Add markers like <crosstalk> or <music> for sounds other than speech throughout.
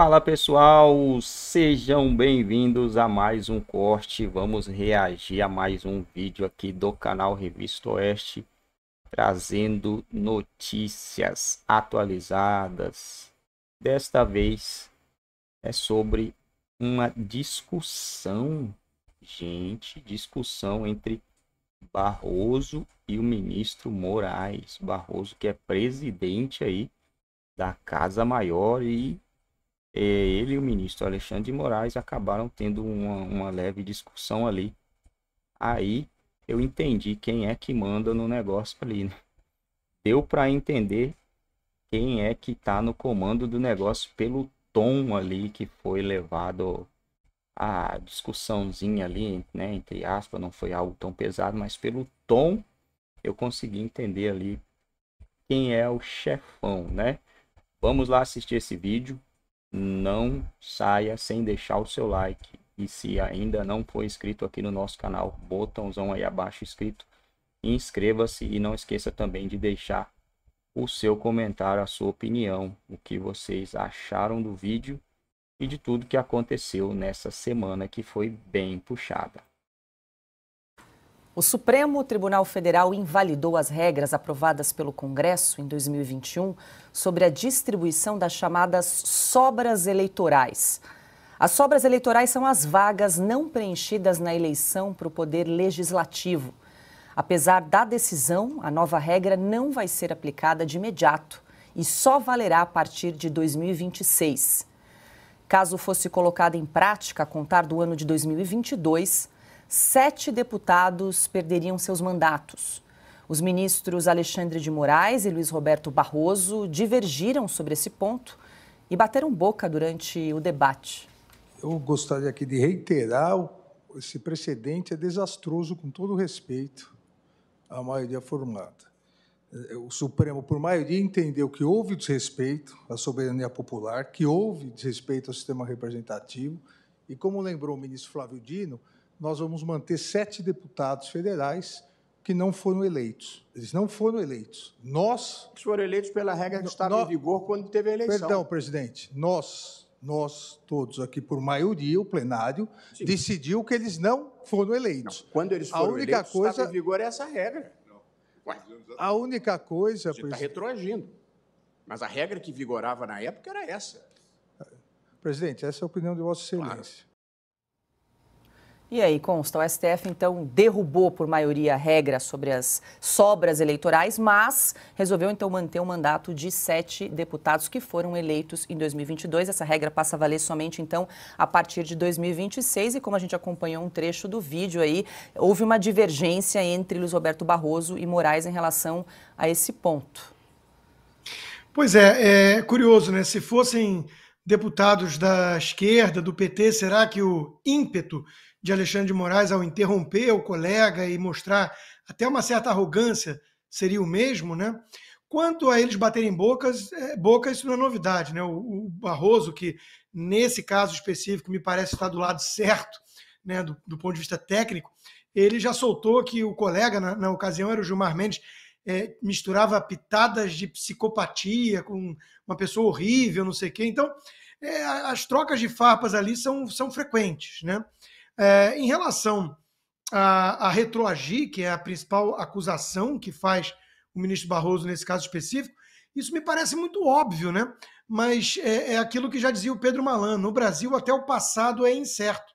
Fala pessoal, sejam bem-vindos a mais um corte. Vamos reagir a mais um vídeo aqui do canal Revista Oeste, trazendo notícias atualizadas. Desta vez é sobre uma discussão, gente, discussão entre Barroso e o ministro Moraes. Barroso que é presidente aí da Casa Maior e é, ele e o ministro Alexandre de Moraes acabaram tendo uma, uma leve discussão ali. Aí eu entendi quem é que manda no negócio ali, né? Deu para entender quem é que está no comando do negócio pelo tom ali que foi levado a discussãozinha ali, né, entre aspas, não foi algo tão pesado, mas pelo tom eu consegui entender ali quem é o chefão, né? Vamos lá assistir esse vídeo não saia sem deixar o seu like. E se ainda não for inscrito aqui no nosso canal, botãozão aí abaixo inscrito, inscreva-se e não esqueça também de deixar o seu comentário, a sua opinião, o que vocês acharam do vídeo e de tudo que aconteceu nessa semana que foi bem puxada. O Supremo Tribunal Federal invalidou as regras aprovadas pelo Congresso em 2021 sobre a distribuição das chamadas sobras eleitorais. As sobras eleitorais são as vagas não preenchidas na eleição para o Poder Legislativo. Apesar da decisão, a nova regra não vai ser aplicada de imediato e só valerá a partir de 2026. Caso fosse colocada em prática a contar do ano de 2022, sete deputados perderiam seus mandatos. Os ministros Alexandre de Moraes e Luiz Roberto Barroso divergiram sobre esse ponto e bateram boca durante o debate. Eu gostaria aqui de reiterar: esse precedente é desastroso, com todo respeito à maioria formada. É, o Supremo, por maioria, entendeu que houve desrespeito à soberania popular, que houve desrespeito ao sistema representativo, e como lembrou o ministro Flávio Dino, nós vamos manter sete deputados federais que não foram eleitos. Eles não foram eleitos. Nós. Que foram eleitos pela regra que estava nós, em vigor quando teve a eleição. Perdão, presidente. Nós, nós todos aqui, por maioria, o plenário, Sim. decidiu que eles não foram eleitos. Não, quando eles foram a única eleitos, coisa... estava em vigor é essa regra. Ué, a única coisa. Você está retroagindo. Mas a regra que vigorava na época era essa. Presidente, essa é a opinião de Vossa Excelência. Claro. E aí, consta, o STF então derrubou por maioria a regra sobre as sobras eleitorais, mas resolveu então manter o mandato de sete deputados que foram eleitos em 2022. Essa regra passa a valer somente então a partir de 2026. E como a gente acompanhou um trecho do vídeo aí, houve uma divergência entre Luiz Roberto Barroso e Moraes em relação a esse ponto. Pois é, é curioso, né? Se fossem deputados da esquerda, do PT, será que o ímpeto de Alexandre de Moraes ao interromper o colega e mostrar até uma certa arrogância seria o mesmo, né? Quanto a eles baterem bocas, é, boca isso não é novidade, né? O, o, Barroso, que nesse caso específico me parece estar do lado certo, né, do, do ponto de vista técnico, ele já soltou que o colega, na, na ocasião era o Gilmar Mendes, é, misturava pitadas de psicopatia com uma pessoa horrível, não sei o quê. Então, é, as trocas de farpas ali são, são frequentes, né? É, em relação à, retroagir, que é a principal acusação que faz o ministro Barroso nesse caso específico, isso me parece muito óbvio, né? Mas é, é aquilo que já dizia o Pedro Malan: no Brasil, até o passado é incerto.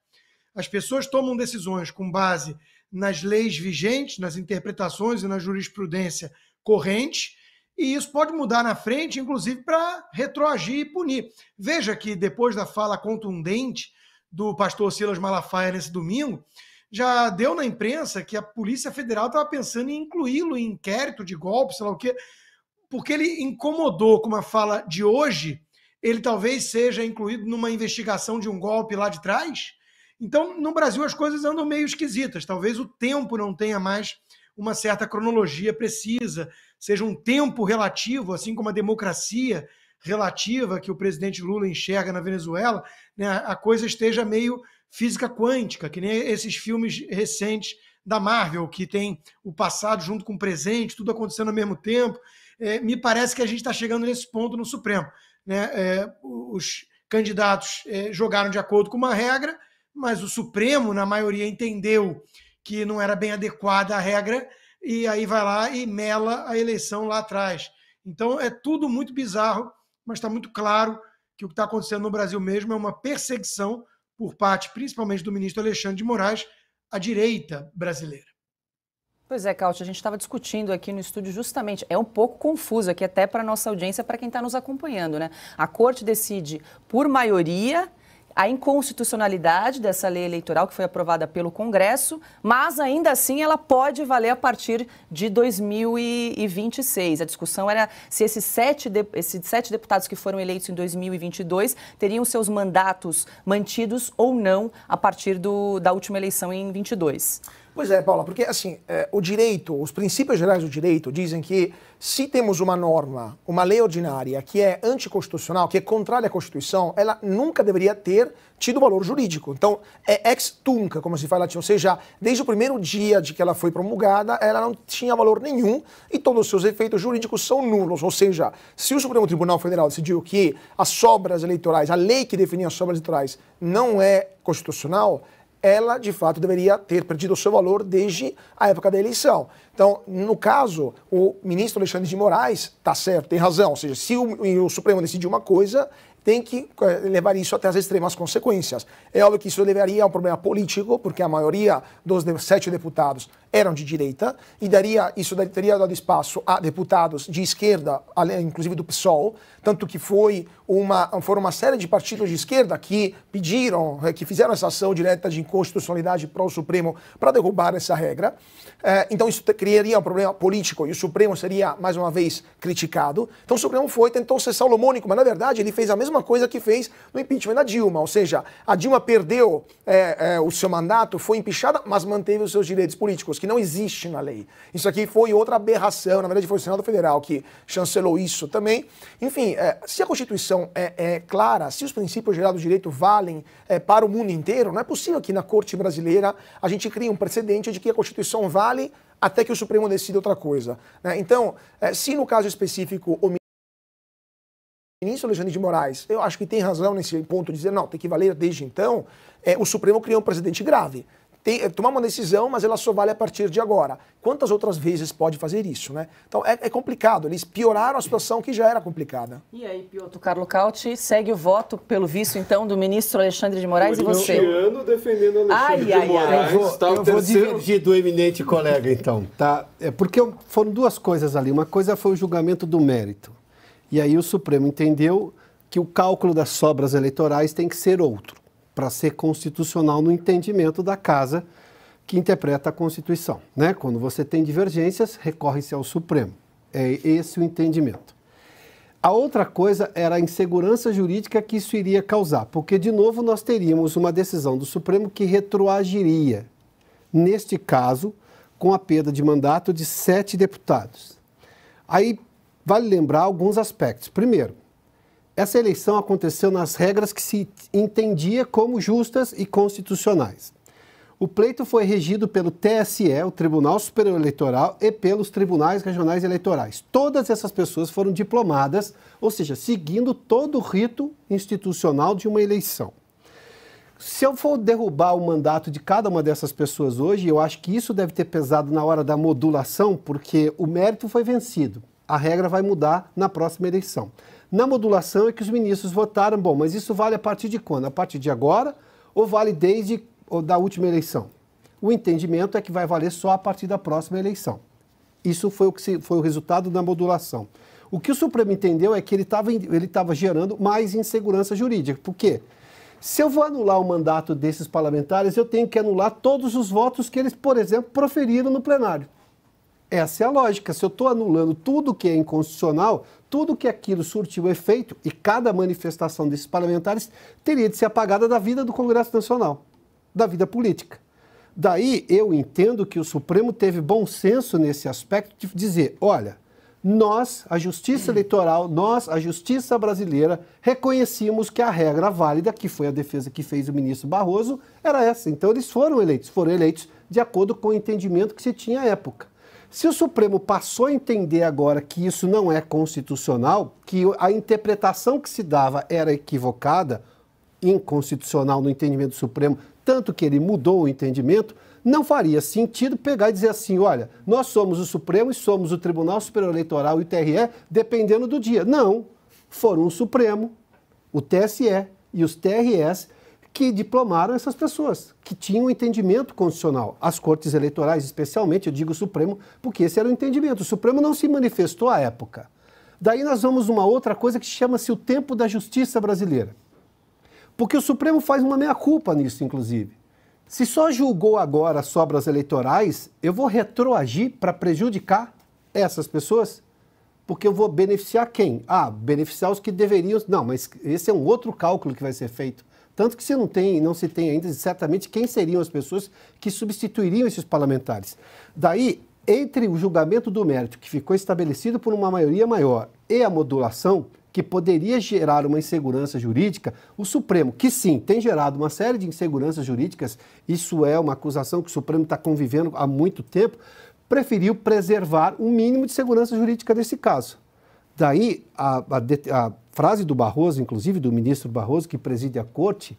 As pessoas tomam decisões com base nas leis vigentes, nas interpretações e na jurisprudência corrente, e isso pode mudar na frente, inclusive para retroagir e punir. Veja que depois da fala contundente do pastor Silas Malafaia nesse domingo, já deu na imprensa que a Polícia Federal estava pensando em incluí-lo em inquérito de golpe, sei lá o quê, porque ele incomodou com uma fala de hoje, ele talvez seja incluído numa investigação de um golpe lá de trás. Então, no Brasil, as coisas andam meio esquisitas. Talvez o tempo não tenha mais uma certa cronologia precisa, seja um tempo relativo, assim como a democracia relativa que o presidente Lula enxerga na Venezuela, né, a coisa esteja meio física quântica, que nem esses filmes recentes da Marvel, que tem o passado junto com o presente, tudo acontecendo ao mesmo tempo. É, me parece que a gente está chegando nesse ponto no Supremo. Né? É, os candidatos é, jogaram de acordo com uma regra, mas o Supremo, na maioria, entendeu que não era bem adequada a regra, e aí vai lá e mela a eleição lá atrás. Então é tudo muito bizarro mas está muito claro que o que está acontecendo no Brasil mesmo é uma perseguição por parte, principalmente, do ministro Alexandre de Moraes, à direita brasileira. Pois é, Caute, a gente estava discutindo aqui no estúdio justamente, é um pouco confuso aqui até para a nossa audiência, para quem está nos acompanhando, né? A corte decide por maioria a inconstitucionalidade dessa lei eleitoral que foi aprovada pelo Congresso, mas ainda assim ela pode valer a partir de 2026. A discussão era se esses sete, de, esses sete deputados que foram eleitos em 2022 teriam seus mandatos mantidos ou não a partir do, da última eleição em 22. Pois é, Paula, porque assim, é, o direito, os princípios gerais do direito dizem que se temos uma norma, uma lei ordinária que é anticonstitucional, que é contrária à Constituição, ela nunca deveria ter tido valor jurídico. Então, é ex tunca, como se fala, ou seja, desde o primeiro dia de que ela foi promulgada, ela não tinha valor nenhum e todos os seus efeitos jurídicos são nulos. Ou seja, se o Supremo Tribunal Federal decidiu que as sobras eleitorais, a lei que definia as sobras eleitorais, não é constitucional, ela de fato deveria ter perdido o seu valor desde a época da eleição. Então, no caso, o ministro Alexandre de Moraes está certo, tem razão. Ou seja, se o, o Supremo decidir uma coisa, tem que eh, levar isso até as extremas consequências. É óbvio que isso levaria a um problema político, porque a maioria dos sete deputados eram de direita e daria, isso teria dado espaço a deputados de esquerda, inclusive do PSOL, tanto que foi uma, foram uma série de partidos de esquerda que pediram, eh, que fizeram essa ação direta de inconstitucionalidade para o Supremo para derrubar essa regra. Eh, então isso criaria um problema político e o Supremo seria, mais uma vez, criticado. Então o Supremo foi, tentou ser salomônico, mas na verdade ele fez a mesma coisa que fez no impeachment da Dilma, ou seja, a Dilma perdeu é, é, o seu mandato, foi empichada, mas manteve os seus direitos políticos que não existe na lei. Isso aqui foi outra aberração, na verdade foi o Senado Federal que chancelou isso também. Enfim, é, se a Constituição é, é, clara, se os princípios gerais do direito valem é, para o mundo inteiro, não é possível que na Corte brasileira a gente crie um precedente de que a Constituição vale até que o Supremo decida outra coisa. Né? Então, é, se no caso específico o ministro Alexandre de Moraes, eu acho que tem razão nesse ponto de dizer, não, tem que valer desde então, é, o Supremo criou um precedente grave tem, eh, tomar uma decisão, mas ela só vale a partir de agora. Quantas outras vezes pode fazer isso, né? Então é, é complicado. Eles pioraram a situação que já era complicada. E aí, Piotr Carlo Cauti, segue o voto, pelo visto, então, do ministro Alexandre de Moraes e você. Ano defendendo Alexandre ai, de Morains, ai, Moraes. Eu vou, tá eu vou divergir do eminente colega, então, tá? É porque foram duas coisas ali. Uma coisa foi o julgamento do mérito. E aí o Supremo entendeu que o cálculo das sobras eleitorais tem que ser outro para ser constitucional no entendimento da casa que interpreta a Constituição. Né? Quando você tem divergências, recorre-se ao Supremo. É esse o entendimento. A outra coisa era a insegurança jurídica que isso iria causar, porque, de novo, nós teríamos uma decisão do Supremo que retroagiria, neste caso, com a perda de mandato de sete deputados. Aí vale lembrar alguns aspectos. Primeiro, essa eleição aconteceu nas regras que se entendia como justas e constitucionais. O pleito foi regido pelo TSE, o Tribunal Superior Eleitoral, e pelos tribunais regionais eleitorais. Todas essas pessoas foram diplomadas, ou seja, seguindo todo o rito institucional de uma eleição. Se eu for derrubar o mandato de cada uma dessas pessoas hoje, eu acho que isso deve ter pesado na hora da modulação, porque o mérito foi vencido. A regra vai mudar na próxima eleição na modulação é que os ministros votaram, bom, mas isso vale a partir de quando? A partir de agora ou vale desde ou da última eleição? O entendimento é que vai valer só a partir da próxima eleição. Isso foi o, que se, foi o resultado da modulação. O que o Supremo entendeu é que ele estava ele tava gerando mais insegurança jurídica. Por quê? Se eu vou anular o mandato desses parlamentares, eu tenho que anular todos os votos que eles, por exemplo, proferiram no plenário. Essa é a lógica. Se eu estou anulando tudo que é inconstitucional, tudo que aquilo surtiu efeito, e cada manifestação desses parlamentares teria de ser apagada da vida do Congresso Nacional, da vida política. Daí eu entendo que o Supremo teve bom senso nesse aspecto de dizer: olha, nós, a Justiça Eleitoral, nós, a Justiça Brasileira, reconhecíamos que a regra válida, que foi a defesa que fez o ministro Barroso, era essa. Então eles foram eleitos, foram eleitos de acordo com o entendimento que se tinha à época. Se o Supremo passou a entender agora que isso não é constitucional, que a interpretação que se dava era equivocada, inconstitucional no entendimento do Supremo, tanto que ele mudou o entendimento, não faria sentido pegar e dizer assim: olha, nós somos o Supremo e somos o Tribunal Superior Eleitoral e o TRE, dependendo do dia. Não. Foram o Supremo, o TSE e os TRS que diplomaram essas pessoas, que tinham um entendimento constitucional. As cortes eleitorais, especialmente, eu digo o Supremo, porque esse era o entendimento. O Supremo não se manifestou à época. Daí nós vamos uma outra coisa que chama-se o tempo da justiça brasileira. Porque o Supremo faz uma meia-culpa nisso, inclusive. Se só julgou agora as sobras eleitorais, eu vou retroagir para prejudicar essas pessoas? porque eu vou beneficiar quem? Ah, beneficiar os que deveriam. Não, mas esse é um outro cálculo que vai ser feito. Tanto que você não tem, não se tem ainda certamente quem seriam as pessoas que substituiriam esses parlamentares. Daí, entre o julgamento do mérito que ficou estabelecido por uma maioria maior e a modulação, que poderia gerar uma insegurança jurídica, o Supremo, que sim, tem gerado uma série de inseguranças jurídicas, isso é uma acusação que o Supremo está convivendo há muito tempo, preferiu preservar o mínimo de segurança jurídica desse caso. Daí, a, a, a frase do Barroso, inclusive do ministro Barroso, que preside a corte,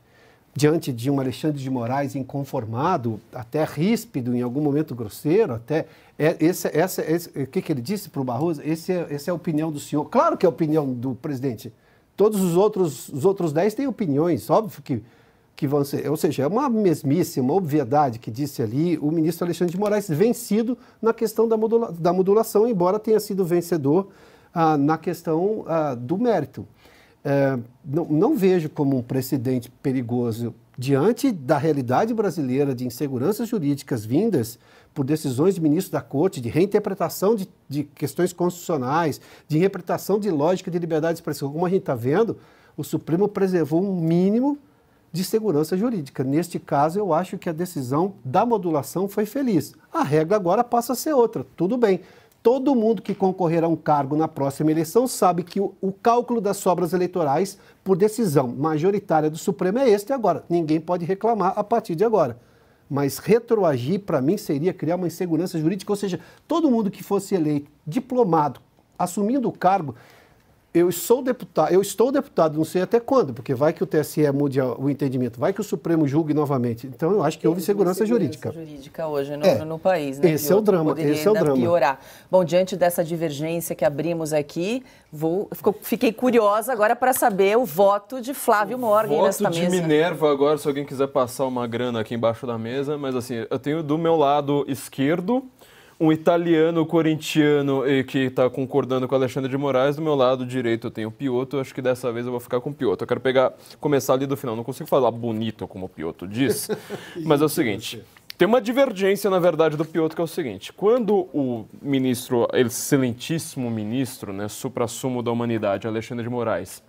diante de um Alexandre de Moraes inconformado, até ríspido, em algum momento grosseiro, até. É, esse, essa, esse, o que, que ele disse para o Barroso? Esse é, essa é a opinião do senhor. Claro que é a opinião do presidente. Todos os outros, os outros dez têm opiniões, óbvio que que vão ser, ou seja, é uma mesmíssima obviedade que disse ali o ministro Alexandre de Moraes, vencido na questão da, modula, da modulação, embora tenha sido vencedor ah, na questão ah, do mérito. É, não, não vejo como um precedente perigoso diante da realidade brasileira de inseguranças jurídicas vindas por decisões de ministros da corte, de reinterpretação de, de questões constitucionais, de interpretação de lógica de liberdade de expressão, como a gente está vendo, o Supremo preservou um mínimo de segurança jurídica. Neste caso, eu acho que a decisão da modulação foi feliz. A regra agora passa a ser outra. Tudo bem. Todo mundo que concorrer a um cargo na próxima eleição sabe que o, o cálculo das sobras eleitorais por decisão majoritária do Supremo é este agora. Ninguém pode reclamar a partir de agora. Mas retroagir, para mim, seria criar uma insegurança jurídica, ou seja, todo mundo que fosse eleito, diplomado, assumindo o cargo, eu sou deputado, eu estou deputado, não sei até quando, porque vai que o TSE mude o entendimento, vai que o Supremo julgue novamente. Então eu acho que houve segurança, segurança jurídica. jurídica hoje no, é. no país, né? Esse é o drama, esse é o drama. Piorar. Bom, diante dessa divergência que abrimos aqui, vou, fiquei curiosa agora para saber o voto de Flávio Morgan voto nesta de mesa. Minerva agora, se alguém quiser passar uma grana aqui embaixo da mesa, mas assim, eu tenho do meu lado esquerdo um italiano corintiano eh, que está concordando com Alexandre de Moraes. Do meu lado direito eu tenho o Pioto. Acho que dessa vez eu vou ficar com o Pioto. Eu quero pegar, começar ali do final. Não consigo falar bonito como o Pioto diz, <laughs> <laughs> mas é o seguinte. Tem uma divergência, na verdade, do Pioto, que é o seguinte: quando o ministro, excelentíssimo ministro, né, supra-sumo da humanidade, Alexandre de Moraes,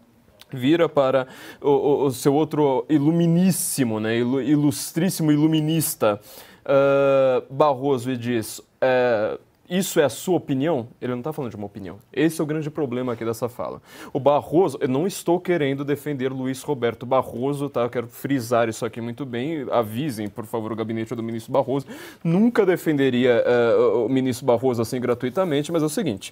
vira para o, o seu outro iluminíssimo, né, ilustríssimo iluminista, uh, Barroso, e diz: é, isso é a sua opinião? Ele não está falando de uma opinião. Esse é o grande problema aqui dessa fala. O Barroso, eu não estou querendo defender Luiz Roberto Barroso, tá? Eu quero frisar isso aqui muito bem. Avisem, por favor, o gabinete do ministro Barroso. Nunca defenderia uh, o ministro Barroso assim gratuitamente, mas é o seguinte: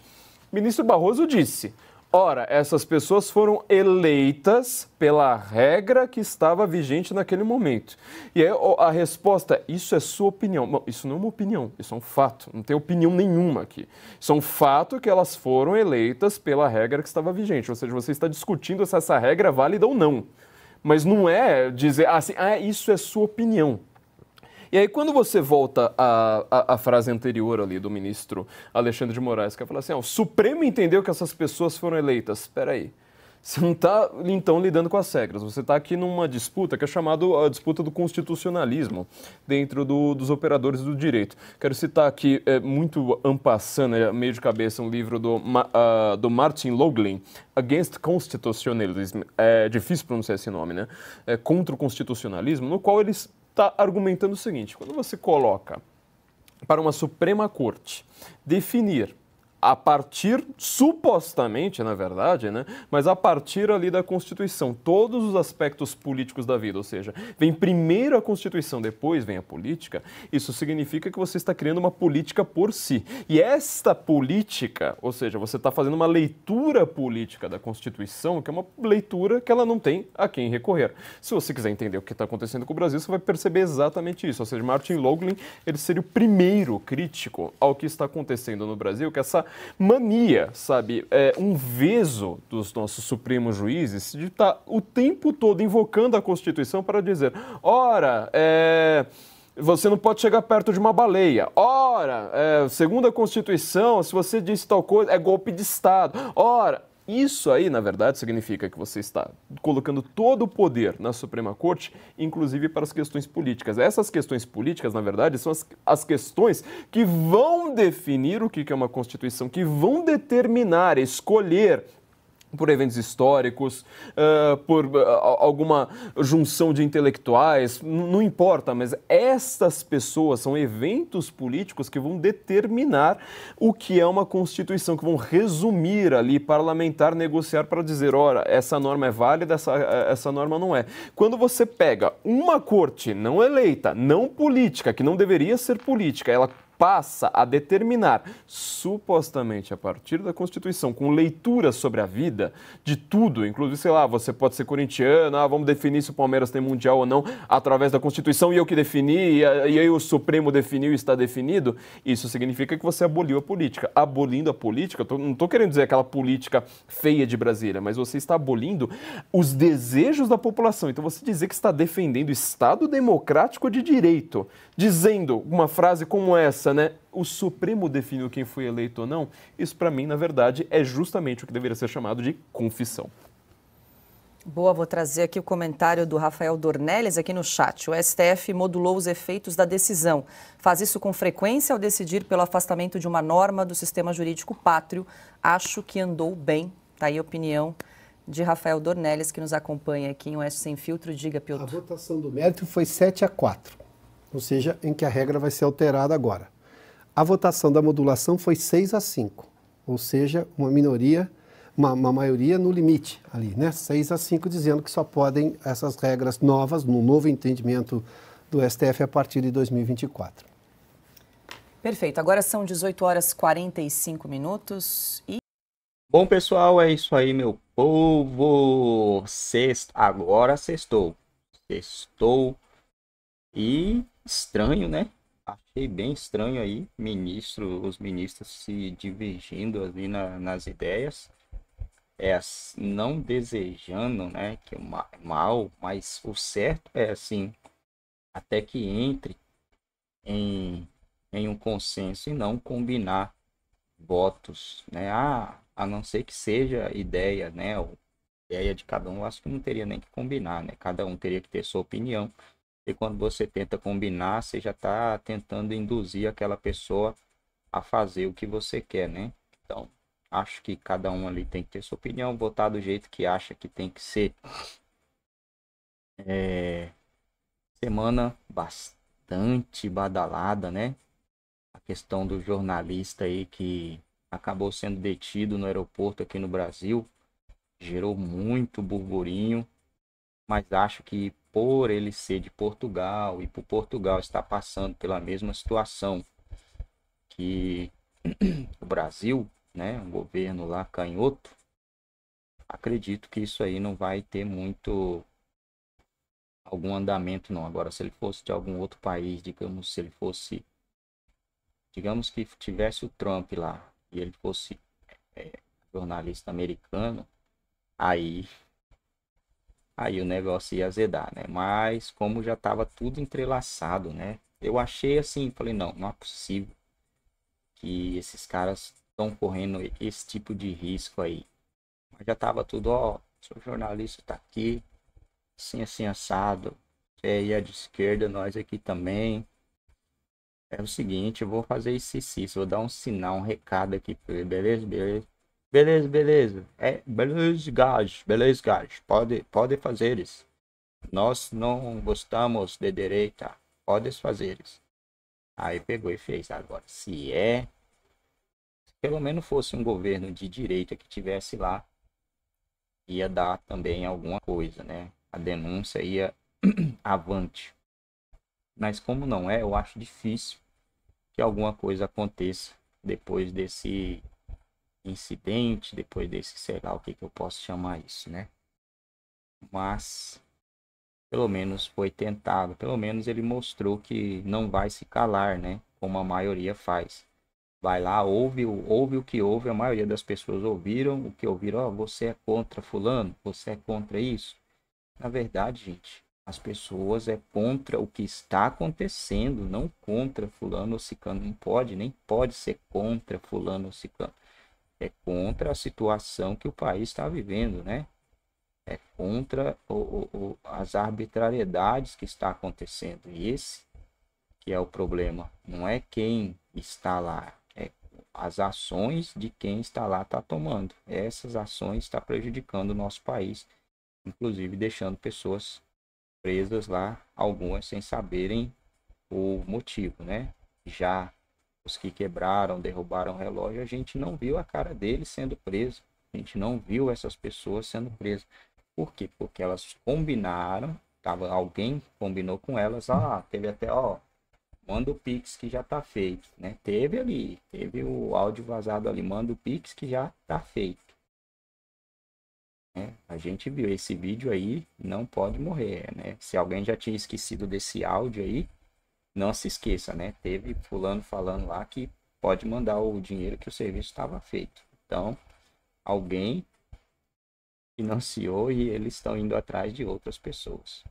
ministro Barroso disse Ora, essas pessoas foram eleitas pela regra que estava vigente naquele momento. E aí a resposta, isso é sua opinião. Não, isso não é uma opinião, isso é um fato. Não tem opinião nenhuma aqui. Isso é um fato que elas foram eleitas pela regra que estava vigente. Ou seja, você está discutindo se essa regra é válida ou não. Mas não é dizer assim, ah, isso é sua opinião. E aí, quando você volta à, à, à frase anterior ali do ministro Alexandre de Moraes, que é fala assim: ó, ah, o Supremo entendeu que essas pessoas foram eleitas. Espera aí. Você não está, então, lidando com as regras. Você está aqui numa disputa que é chamada a disputa do constitucionalismo dentro do, dos operadores do direito. Quero citar aqui, é, muito ampassando, né, meio de cabeça, um livro do, uh, do Martin Loglin, Against Constitutionalism. É difícil pronunciar esse nome, né? É, contra o constitucionalismo, no qual eles está argumentando o seguinte: quando você coloca para uma Suprema Corte definir a partir, supostamente, na verdade, né? Mas a partir ali da Constituição, todos os aspectos políticos da vida, ou seja, vem primeiro a Constituição, depois vem a política, isso significa que você está criando uma política por si. E esta política, ou seja, você está fazendo uma leitura política da Constituição, que é uma leitura que ela não tem a quem recorrer. Se você quiser entender o que está acontecendo com o Brasil, você vai perceber exatamente isso. Ou seja, Martin Loughlin, ele seria o primeiro crítico ao que está acontecendo no Brasil, que é essa mania, sabe? É um vezo dos nossos supremos juízes de estar tá o tempo todo invocando a Constituição para dizer: ora, é você não pode chegar perto de uma baleia. Ora, é, segundo a Constituição, se você disse tal coisa, é golpe de Estado. Ora, isso aí, na verdade, significa que você está colocando todo o poder na Suprema Corte, inclusive para as questões políticas. Essas questões políticas, na verdade, são as, as questões que vão definir o que é uma Constituição, que vão determinar, escolher por eventos históricos, uh, por uh, alguma junção de intelectuais, não importa, mas estas pessoas são eventos políticos que vão determinar o que é uma constituição, que vão resumir ali, parlamentar, negociar para dizer, ora, essa norma é válida, essa, eh, essa norma não é. Quando você pega uma corte não eleita, não política, que não deveria ser política, ela passa a determinar, supostamente a partir da Constituição, com leitura sobre a vida, de tudo, inclusive, sei lá, você pode ser corintiano, ah, vamos definir se o Palmeiras tem mundial ou não através da Constituição, e eu que defini, e aí o Supremo definiu e está definido, isso significa que você aboliu a política. Abolindo a política, não estou querendo dizer aquela política feia de Brasília, mas você está abolindo os desejos da população. Então você dizer que está defendendo o Estado democrático de direito, dizendo uma frase como essa, né? O Supremo definiu quem foi eleito ou não? Isso, para mim, na verdade, é justamente o que deveria ser chamado de confissão. Boa, vou trazer aqui o comentário do Rafael Dornelles aqui no chat. O STF modulou os efeitos da decisão. Faz isso com frequência ao decidir pelo afastamento de uma norma do sistema jurídico pátrio. Acho que andou bem. Está aí a opinião de Rafael Dornelles, que nos acompanha aqui em Oeste Sem Filtro. Diga, Piotr. A votação do mérito foi 7 a 4, ou seja, em que a regra vai ser alterada agora a votação da modulação foi 6 a 5, ou seja, uma minoria, uma, uma, maioria no limite ali, né? 6 a 5 dizendo que só podem essas regras novas, no novo entendimento do STF a partir de 2024. Perfeito. Agora são 18 horas 45 minutos e Bom, pessoal, é isso aí, meu povo. Sexto, agora sextou. Sextou. E estranho, né? achei bem estranho aí, ministro, os ministros se divergindo ali na, nas ideias, é, não desejando, né, que mal, mas o certo é assim, até que entre em, em um consenso e não combinar votos, né, a ah, a não ser que seja ideia, né, ideia de cada um, acho que não teria nem que combinar, né, cada um teria que ter sua opinião, e quando você tenta combinar, você já está tentando induzir aquela pessoa a fazer o que você quer, né? Então, acho que cada um ali tem que ter sua opinião, votar do jeito que acha que tem que ser. É... Semana bastante badalada, né? A questão do jornalista aí que acabou sendo detido no aeroporto aqui no Brasil gerou muito burburinho, mas acho que por ele ser de Portugal e por Portugal estar passando pela mesma situação que <clears throat> o Brasil, né, um governo lá canhoto, acredito que isso aí não vai ter muito algum andamento não. Agora, se ele fosse de algum outro país, digamos, se ele fosse digamos que tivesse o Trump lá e ele fosse é, jornalista americano, aí aí o negócio ia azedar, né? Mas como já estava tudo entrelaçado, né? Eu achei assim, falei, não, não é possível que esses caras estão correndo esse tipo de risco aí. Mas já estava tudo, ó, seu jornalista está aqui, assim, assim, assado. É, e a é de esquerda, nós aqui também. É o seguinte, eu vou fazer esse e isso, vou dar um sinal, um recado aqui, beleza? Beleza? Beleza, beleza. É, beleza, gás, beleza, gás. Pode, pode fazer isso. Nós não gostamos de direita. Pode fazer isso. Aí pegou e fez. Agora, se é. Se pelo menos fosse um governo de direita que tivesse lá, ia dar também alguma coisa, né? A denúncia ia <clears throat> avante. Mas como não é, eu acho difícil que alguma coisa aconteça depois desse incidente, depois desse, sei lá o que, que eu posso chamar isso, né? Mas pelo menos foi tentado, pelo menos ele mostrou que não vai se calar, né? Como a maioria faz. Vai lá, ouve, ouve o que houve a maioria das pessoas ouviram o que ouviram, ó, oh, você é contra fulano, você é contra isso. Na verdade, gente, as pessoas é contra o que está acontecendo, não contra fulano ou cicano. Não pode, nem pode ser contra fulano ou cicano é contra a situação que o país está vivendo, né? É contra o, o, o, as arbitrariedades que está acontecendo. E esse que é o problema. Não é quem está lá, é as ações de quem está lá está tomando. Essas ações estão tá prejudicando o nosso país, inclusive deixando pessoas presas lá, algumas sem saberem o motivo, né? Já os que quebraram, derrubaram o relógio, a gente não viu a cara deles sendo preso. A gente não viu essas pessoas sendo presas. Por quê? Porque elas combinaram, tava, alguém combinou com elas, ah, teve até, ó, manda o Pix que já tá feito, né? Teve ali, teve o áudio vazado ali, manda o Pix que já tá feito. É, a gente viu esse vídeo aí, não pode morrer, né? Se alguém já tinha esquecido desse áudio aí, não se esqueça, né? Teve fulano falando lá que pode mandar o dinheiro que o serviço estava feito. Então, alguém financiou e eles estão indo atrás de outras pessoas.